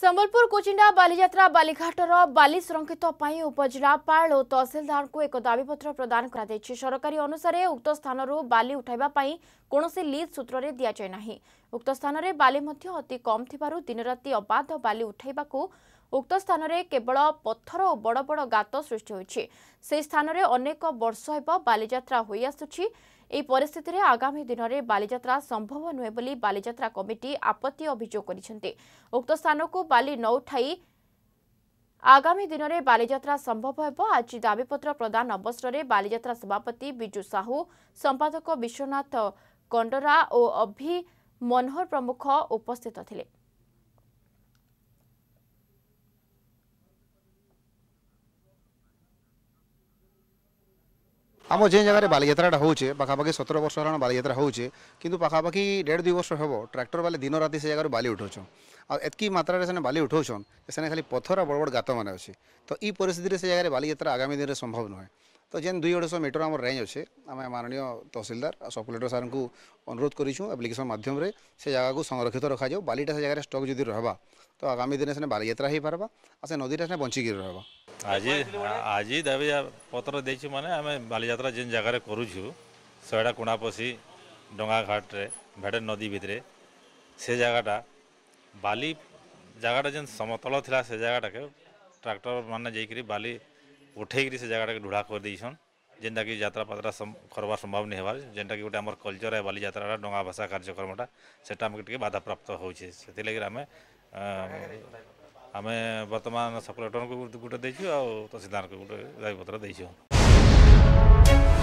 ସମ୍ବଲପୁର କୋଚିଣ୍ଡା ବାଲିଯାତ୍ରା ବାଲିଘାଟର ବାଲି ସଂରକ୍ଷିତ ପାଇଁ ଉପଜିଲ୍ଲାପାଳ ଓ ତହସିଲଦାରଙ୍କୁ ଏକ ଦାବିପତ୍ର ପ୍ରଦାନ କରାଯାଇଛି ସରକାରୀ ଅନୁସାରେ ଉକ୍ତ ସ୍ଥାନରୁ ବାଲି ଉଠାଇବା ପାଇଁ କୌଣସି ଲିଜ୍ ସୂତ୍ରରେ ଦିଆଯାଇ ନାହିଁ ଉକ୍ତ ସ୍ଥାନରେ ବାଲି ମଧ୍ୟ ଅତି କମ୍ ଥିବାରୁ ଦିନରାତି ଅବାଧ ବାଲି ଉଠାଇବାକୁ ଉକ୍ତ ସ୍ଥାନରେ କେବଳ ପଥର ଓ ବଡ଼ ବଡ଼ ଗାତ ସୃଷ୍ଟି ହୋଇଛି ସେହି ସ୍ଥାନରେ ଅନେକ ବର୍ଷ ହେବ ବାଲିଯାତ୍ରା ହୋଇଆସୁଛି ଏହି ପରିସ୍ଥିତିରେ ଆଗାମୀ ଦିନରେ ବାଲିଯାତ୍ରା ସମ୍ଭବ ନୁହେଁ ବୋଲି ବାଲିଯାତ୍ରା କମିଟି ଆପତ୍ତି ଅଭିଯୋଗ କରିଛନ୍ତି ଉକ୍ତ ସ୍ଥାନକୁ ବାଲି ନ ଉଠାଇ ଆଗାମୀ ଦିନରେ ବାଲିଯାତ୍ରା ସମ୍ଭବ ହେବ ଆଜି ଦାବିପତ୍ର ପ୍ରଦାନ ଅବସରରେ ବାଲିଯାତ୍ରା ସଭାପତି ବିଜୁ ସାହୁ ସମ୍ପାଦକ ବିଶ୍ୱନାଥ କଣ୍ଡରା ଓ ଅଭି ମନୋହର ପ୍ରମୁଖ ଉପସ୍ଥିତ ଥିଲେ ଆମ ଯେଉଁ ଜାଗାରେ ବାଲିଯାତ୍ରାଟା ହେଉଛେ ପାଖାପାଖି ସତର ବର୍ଷ ହେଲାଣ ବାଲିଯାତ୍ରା ହେଉଛେ କିନ୍ତୁ ପାଖାପାଖି ଦେଢ଼ ଦୁଇ ବର୍ଷ ହେବ ଟ୍ରାକ୍ଟର ବାଲି ଦିନ ରାତି ସେ ଜାଗାରୁ ବାଲି ଉଠାଉଛନ୍ ଆଉ ଏତ୍କି ମାତ୍ରାରେ ସେମାନେ ବାଲି ଉଠାଉଛନ୍ ସେମାନେ ଖାଲି ପଥର ବଡ଼ ବଡ଼ ଗାତମାନେ ଅଛି ତ ଏଇ ପରିସ୍ଥିତିରେ ସେ ଜାଗାରେ ବାଲିଯାତ୍ରା ଆଗାମୀ ଦିନରେ ସମ୍ଭବ ନୁହେଁ ତ ଯେନ୍ ଦୁଇ ଅଢ଼େଇଶହ ମିଟର ଆମର ରେଞ୍ଜ ଅଛେ ଆମେ ମାନନୀୟ ତହସିଲଦାର ଆଉ ସବ୍କଲେକ୍ଟର ସାର୍ଙ୍କୁ ଅନୁରୋଧ କରିଛୁ ଆପ୍ଲିକେସନ୍ ମାଧ୍ୟମରେ ସେ ଜାଗାକୁ ସଂରକ୍ଷିତ ରଖାଯାଉ ବାଲିଟା ସେ ଜାଗାରେ ଷ୍ଟକ୍ ଯଦି ରହିବା ତ ଆଗାମୀ ଦିନେ ସେନେ ବାଲିଯାତ୍ରା ହୋଇପାରବା ଆଉ ସେ ନଦୀଟା ସେନେ ବଞ୍ଚିକି ରହିବା আজি আজি দাবি পত্র দিয়েছি মানে আমি বালিযাত্রা যে জায়গায় করুছু সেটা কোণাপসি ডঙ্গাঘাটে ভেটে নদী ভিতরে সে জায়গাটা বালি জায়গাটা যে সমতল লা সে জায়গাটাকে ট্রাক্টর মানে যাইকি বালি উঠেইকি সে জায়গাটাকে ঢুড়া করে দিয়েছন যেটাকি যাত্রা পাত্রা করবার সম্ভব নি হবার যেটাকি গোটে আমার কলচর এ বালিযাত্রাটা ডঙ্গা ভাষা কার্যক্রমটা সেটা আমাকে টিকি বাধাপ্রাপ্ত হচ্ছে সেগে আমি ଆମେ ବର୍ତ୍ତମାନ ସକଲେଟରଙ୍କୁ ଗୋଟେ ଦେଇଛୁ ଆଉ ତହସିଲଦାରଙ୍କୁ ଗୋଟେ ଦାବିପତ୍ର ଦେଇଛୁ